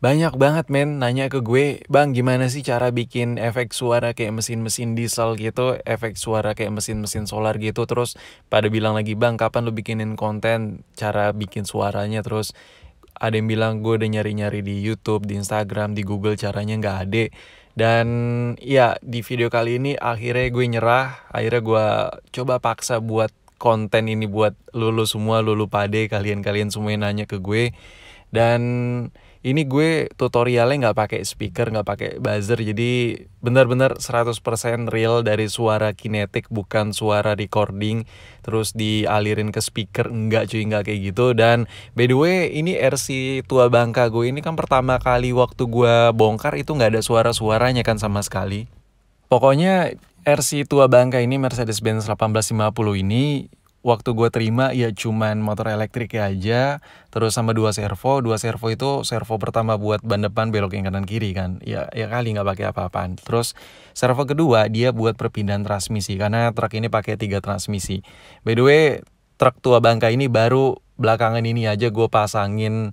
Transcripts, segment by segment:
banyak banget men nanya ke gue, "Bang, gimana sih cara bikin efek suara kayak mesin-mesin diesel gitu, efek suara kayak mesin-mesin solar gitu?" Terus pada bilang lagi, "Bang, kapan lu bikinin konten cara bikin suaranya?" Terus ada yang bilang gue udah nyari-nyari di YouTube, di Instagram, di Google caranya nggak ada. Dan ya di video kali ini akhirnya gue nyerah, akhirnya gue coba paksa buat konten ini buat lulu semua, lulu pade, kalian-kalian semua yang nanya ke gue dan ini gue tutorialnya nggak pakai speaker nggak pakai buzzer jadi benar-benar 100% real dari suara kinetik bukan suara recording terus dialirin ke speaker nggak cuy nggak kayak gitu dan by the way ini RC tua bangka gue ini kan pertama kali waktu gue bongkar itu nggak ada suara-suaranya kan sama sekali pokoknya RC tua bangka ini Mercedes Benz 1850 ini waktu gue terima ya cuman motor elektrik aja terus sama dua servo dua servo itu servo pertama buat ban depan belok yang kanan kiri kan ya ya kali nggak pakai apa-apaan terus servo kedua dia buat perpindahan transmisi karena truk ini pakai tiga transmisi by the way truk tua bangka ini baru belakangan ini aja gue pasangin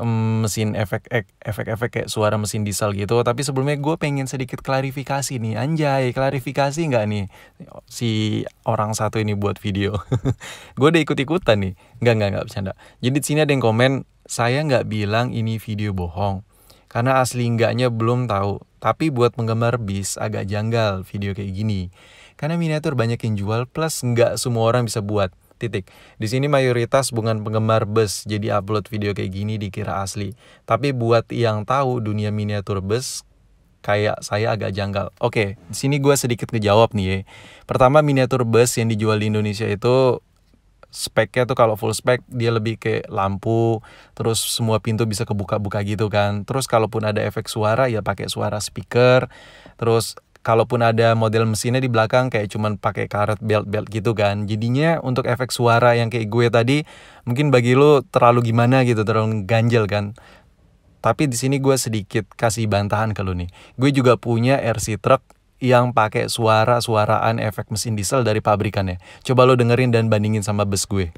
um, mesin efek efek-efek kayak suara mesin diesel gitu. Tapi sebelumnya gue pengen sedikit klarifikasi nih, anjay, klarifikasi nggak nih si orang satu ini buat video? gue udah ikut-ikutan nih, nggak nggak nggak bercanda. Jadi di sini ada yang komen, saya nggak bilang ini video bohong. Karena asli enggaknya belum tahu, tapi buat penggemar bis agak janggal video kayak gini. Karena miniatur banyak yang jual plus nggak semua orang bisa buat. Titik. Di sini mayoritas bukan penggemar bus, jadi upload video kayak gini dikira asli. Tapi buat yang tahu dunia miniatur bus, kayak saya agak janggal. Oke, di sini gue sedikit ngejawab nih ya. Pertama miniatur bus yang dijual di Indonesia itu speknya tuh kalau full spek dia lebih ke lampu terus semua pintu bisa kebuka-buka gitu kan terus kalaupun ada efek suara ya pakai suara speaker terus kalaupun ada model mesinnya di belakang kayak cuman pakai karet belt belt gitu kan jadinya untuk efek suara yang kayak gue tadi mungkin bagi lo terlalu gimana gitu terlalu ganjel kan tapi di sini gue sedikit kasih bantahan ke lo nih gue juga punya RC truck yang pakai suara-suaraan efek mesin diesel dari pabrikannya. Coba lo dengerin dan bandingin sama bus gue.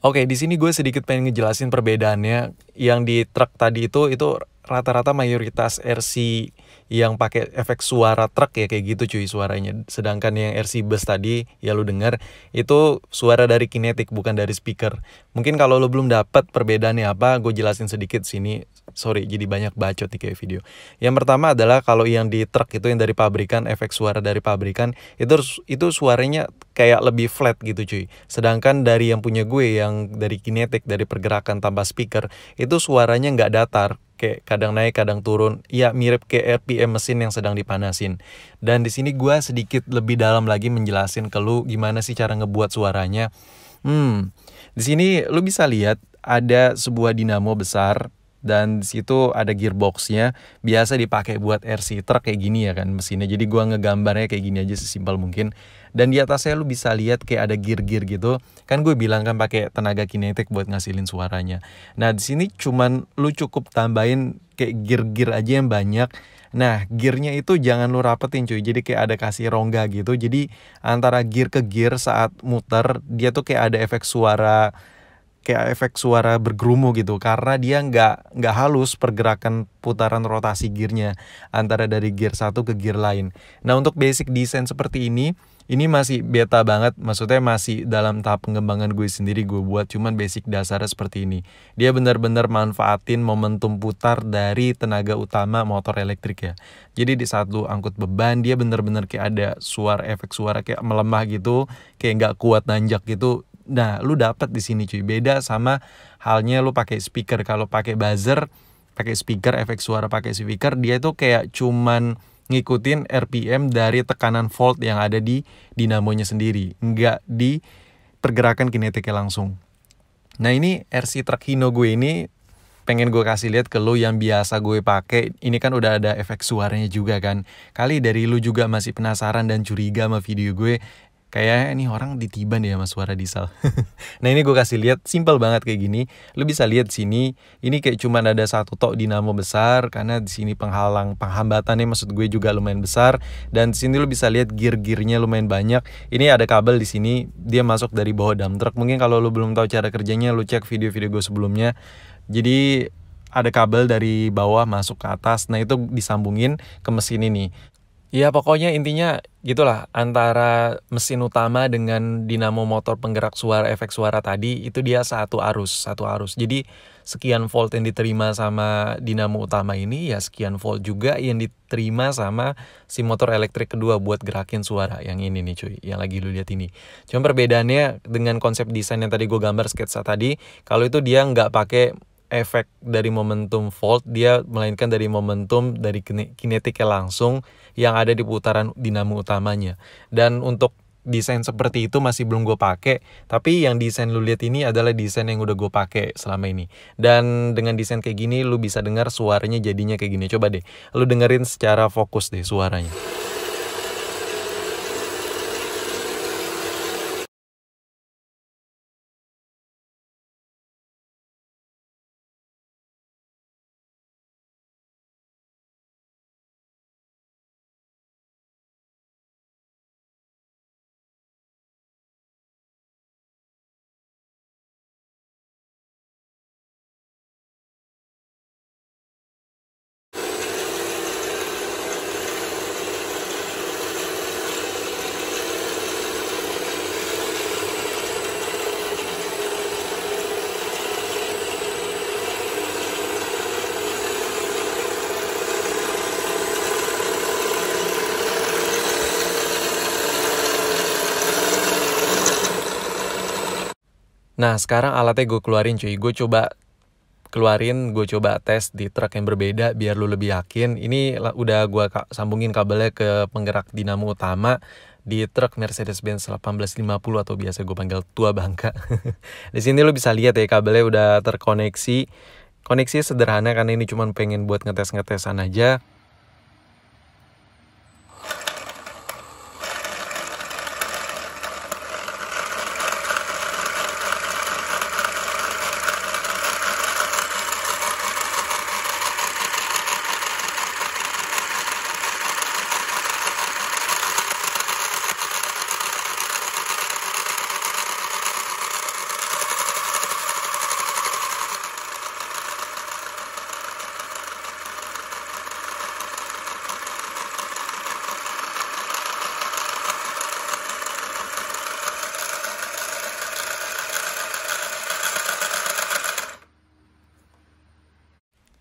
Oke, di sini gue sedikit pengen ngejelasin perbedaannya yang di truk tadi itu itu rata-rata mayoritas RC yang pakai efek suara truk ya kayak gitu cuy suaranya. Sedangkan yang RC bus tadi ya lu denger itu suara dari kinetik bukan dari speaker. Mungkin kalau lu belum dapat perbedaannya apa, gue jelasin sedikit sini. Sorry, jadi banyak bacot nih kayak video. Yang pertama adalah kalau yang di truk itu yang dari pabrikan, efek suara dari pabrikan itu itu suaranya kayak lebih flat gitu cuy. Sedangkan dari yang punya gue yang dari kinetik, dari pergerakan tambah speaker itu suaranya nggak datar kayak kadang naik kadang turun ya mirip kayak RPM mesin yang sedang dipanasin dan di sini gue sedikit lebih dalam lagi menjelasin ke lu gimana sih cara ngebuat suaranya hmm di sini lu bisa lihat ada sebuah dinamo besar dan di situ ada gearboxnya biasa dipakai buat RC truck kayak gini ya kan mesinnya jadi gua ngegambarnya kayak gini aja sesimpel mungkin dan di atasnya lu bisa lihat kayak ada gear-gear gitu kan gue bilang kan pakai tenaga kinetik buat ngasilin suaranya nah di sini cuman lu cukup tambahin kayak gear-gear aja yang banyak Nah, gearnya itu jangan lu rapetin cuy. Jadi kayak ada kasih rongga gitu. Jadi antara gear ke gear saat muter, dia tuh kayak ada efek suara kayak efek suara bergerumu gitu karena dia nggak nggak halus pergerakan putaran rotasi gearnya antara dari gear satu ke gear lain. Nah untuk basic desain seperti ini ini masih beta banget maksudnya masih dalam tahap pengembangan gue sendiri gue buat cuman basic dasarnya seperti ini. Dia benar-benar manfaatin momentum putar dari tenaga utama motor elektrik ya. Jadi di saat lu angkut beban dia benar-benar kayak ada suara efek suara kayak melemah gitu kayak nggak kuat nanjak gitu Nah, lu dapat di sini cuy. Beda sama halnya lu pakai speaker. Kalau pakai buzzer, pakai speaker, efek suara pakai speaker, dia itu kayak cuman ngikutin RPM dari tekanan volt yang ada di dinamonya sendiri, nggak di pergerakan kinetiknya langsung. Nah ini RC Truck Hino gue ini pengen gue kasih lihat ke lo yang biasa gue pakai. Ini kan udah ada efek suaranya juga kan. Kali dari lu juga masih penasaran dan curiga sama video gue, Kayak ini orang ditiban ya sama suara diesel. nah ini gue kasih lihat simple banget kayak gini. lo bisa lihat sini, ini kayak cuma ada satu tok dinamo besar karena di sini penghalang penghambatannya maksud gue juga lumayan besar dan sini lo bisa lihat gear-gearnya lumayan banyak. Ini ada kabel di sini, dia masuk dari bawah dump truck. Mungkin kalau lo belum tahu cara kerjanya lo cek video-video gue sebelumnya. Jadi ada kabel dari bawah masuk ke atas. Nah, itu disambungin ke mesin ini. Ya pokoknya intinya gitulah antara mesin utama dengan dinamo motor penggerak suara efek suara tadi itu dia satu arus satu arus jadi sekian volt yang diterima sama dinamo utama ini ya sekian volt juga yang diterima sama si motor elektrik kedua buat gerakin suara yang ini nih cuy yang lagi lu lihat ini cuma perbedaannya dengan konsep desain yang tadi gue gambar sketsa tadi kalau itu dia nggak pakai efek dari momentum volt dia melainkan dari momentum dari kinetiknya langsung yang ada di putaran dinamo utamanya dan untuk desain seperti itu masih belum gue pakai tapi yang desain lu lihat ini adalah desain yang udah gue pakai selama ini dan dengan desain kayak gini lu bisa dengar suaranya jadinya kayak gini coba deh lu dengerin secara fokus deh suaranya Nah sekarang alatnya gue keluarin cuy, gue coba keluarin, gue coba tes di truk yang berbeda biar lu lebih yakin. Ini udah gue sambungin kabelnya ke penggerak dinamo utama di truk Mercedes-Benz 1850 atau biasa gue panggil tua bangka. di sini lu bisa lihat ya kabelnya udah terkoneksi. Koneksi sederhana karena ini cuma pengen buat ngetes-ngetesan aja.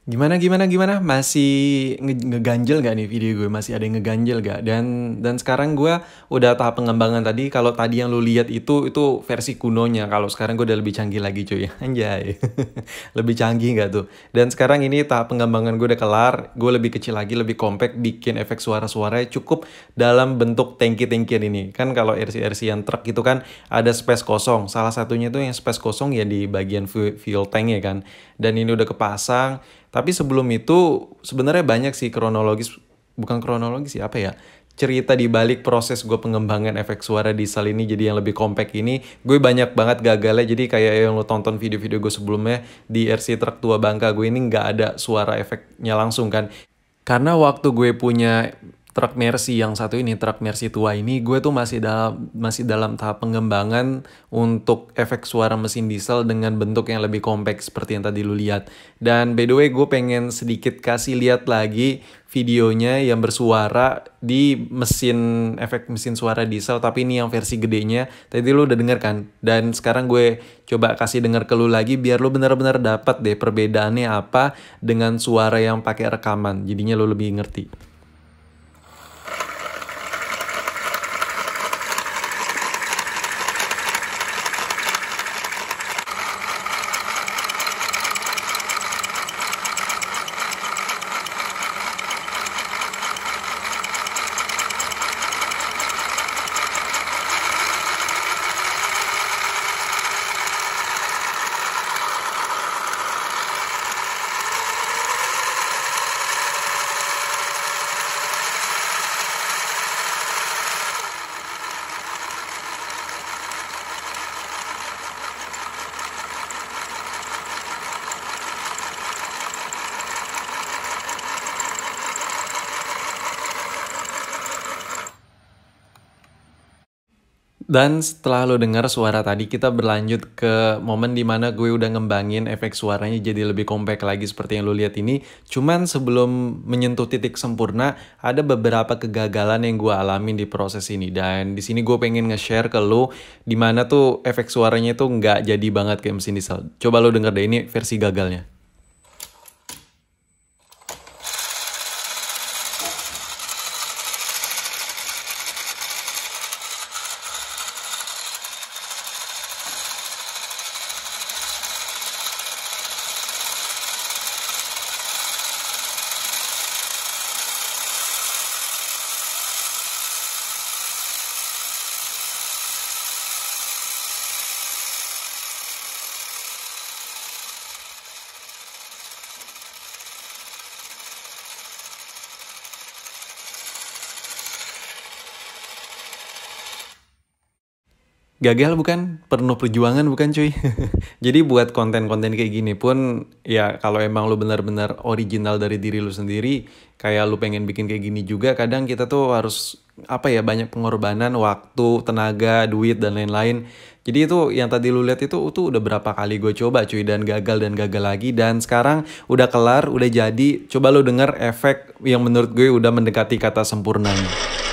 Gimana gimana gimana masih nge ngeganjel gak nih video gue masih ada yang ngeganjel gak dan dan sekarang gue udah tahap pengembangan tadi kalau tadi yang lu lihat itu itu versi kunonya kalau sekarang gue udah lebih canggih lagi cuy anjay lebih canggih gak tuh dan sekarang ini tahap pengembangan gue udah kelar gue lebih kecil lagi lebih compact bikin efek suara-suara cukup dalam bentuk tanki-tankian ini kan kalau RC-RC yang truk gitu kan ada space kosong salah satunya itu yang space kosong ya di bagian fuel tank ya kan dan ini udah kepasang tapi sebelum itu sebenarnya banyak sih kronologis bukan kronologis sih ya, apa ya cerita di balik proses gue pengembangan efek suara di sal ini jadi yang lebih compact ini gue banyak banget gagalnya jadi kayak yang lo tonton video-video gue sebelumnya di RC truck Tua Bangka gue ini nggak ada suara efeknya langsung kan karena waktu gue punya truk Mercy yang satu ini truk Mercy tua ini gue tuh masih dalam masih dalam tahap pengembangan untuk efek suara mesin diesel dengan bentuk yang lebih kompleks seperti yang tadi lu lihat dan by the way gue pengen sedikit kasih lihat lagi videonya yang bersuara di mesin efek mesin suara diesel tapi ini yang versi gedenya tadi lu udah denger kan dan sekarang gue coba kasih denger ke lu lagi biar lu benar-benar dapat deh perbedaannya apa dengan suara yang pakai rekaman jadinya lu lebih ngerti Dan setelah lo denger suara tadi, kita berlanjut ke momen dimana gue udah ngembangin efek suaranya jadi lebih kompak lagi seperti yang lo lihat ini. Cuman sebelum menyentuh titik sempurna, ada beberapa kegagalan yang gue alamin di proses ini. Dan di sini gue pengen nge-share ke lo dimana tuh efek suaranya tuh nggak jadi banget kayak mesin diesel. Coba lo denger deh ini versi gagalnya. gagal bukan penuh perjuangan bukan cuy jadi buat konten-konten kayak gini pun ya kalau emang lu benar-benar original dari diri lu sendiri kayak lu pengen bikin kayak gini juga kadang kita tuh harus apa ya banyak pengorbanan waktu tenaga duit dan lain-lain jadi itu yang tadi lu lihat itu itu udah berapa kali gue coba cuy dan gagal dan gagal lagi dan sekarang udah kelar udah jadi coba lu denger efek yang menurut gue udah mendekati kata sempurnanya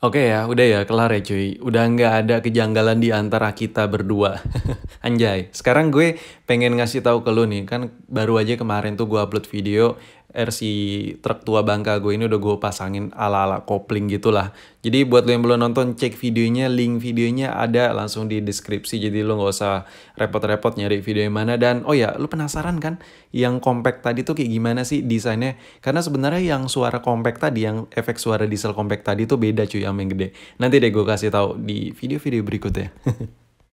Oke ya, udah ya, kelar ya cuy. Udah nggak ada kejanggalan di antara kita berdua. Anjay, sekarang gue pengen ngasih tahu ke lu nih, kan baru aja kemarin tuh gue upload video RC truk tua Bangka gue ini udah gue pasangin ala-ala kopling gitulah. Jadi buat lo yang belum nonton cek videonya, link videonya ada langsung di deskripsi. Jadi lo gak usah repot-repot nyari video yang mana. Dan oh ya, lo penasaran kan yang compact tadi tuh kayak gimana sih desainnya? Karena sebenarnya yang suara compact tadi, yang efek suara diesel compact tadi tuh beda cuy sama yang gede. Nanti deh gue kasih tahu di video-video berikutnya.